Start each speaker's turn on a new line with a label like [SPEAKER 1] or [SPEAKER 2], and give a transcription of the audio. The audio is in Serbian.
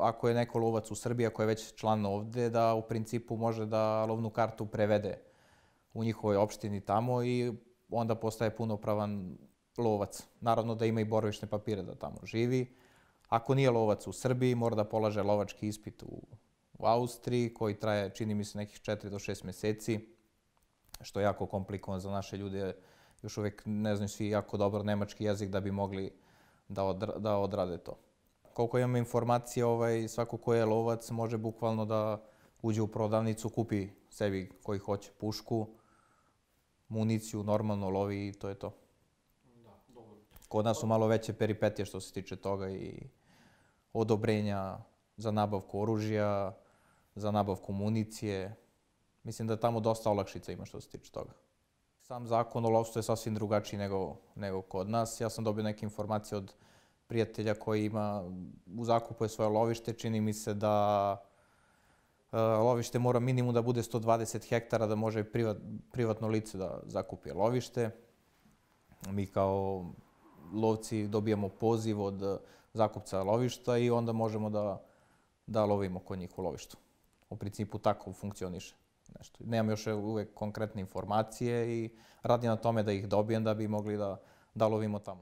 [SPEAKER 1] ako je neko lovac u Srbiji, ako je već član ovde, da u principu može da lovnu kartu prevede u njihovoj opštini tamo i onda postaje punopravan lovac. Naravno da ima i borovišne papire da tamo živi. Ako nije lovac u Srbiji, mora da polaže lovački ispit u, u Austriji, koji traje, čini mi se, nekih 4 do 6 meseci, što je jako komplikovan za naše ljude. Još uvek ne znaju svi jako dobro nemački jezik da bi mogli da, odra, da odrade to koliko imam informacije, ovaj, svako ko je lovac može bukvalno da uđe u prodavnicu, kupi sebi koji hoće pušku, municiju, normalno lovi i to je to. Da, dobro. Kod nas su malo veće peripetije što se tiče toga i odobrenja za nabavku oružja, za nabavku municije. Mislim da tamo dosta olakšica ima što se tiče toga. Sam zakon o lovstvu je sasvim drugačiji nego, nego kod nas. Ja sam dobio neke informacije od uh, prijatelja koji ima, u zakupu je svoje lovište, čini mi se da e, lovište mora minimum da bude 120 hektara da može privat, privatno lice da zakupi lovište. Mi kao lovci dobijamo poziv od zakupca lovišta i onda možemo da, da lovimo kod njih u lovištu. U principu tako funkcioniše nešto. Nemam još e, uvek konkretne informacije i radim na tome da ih dobijem da bi mogli da, da lovimo tamo.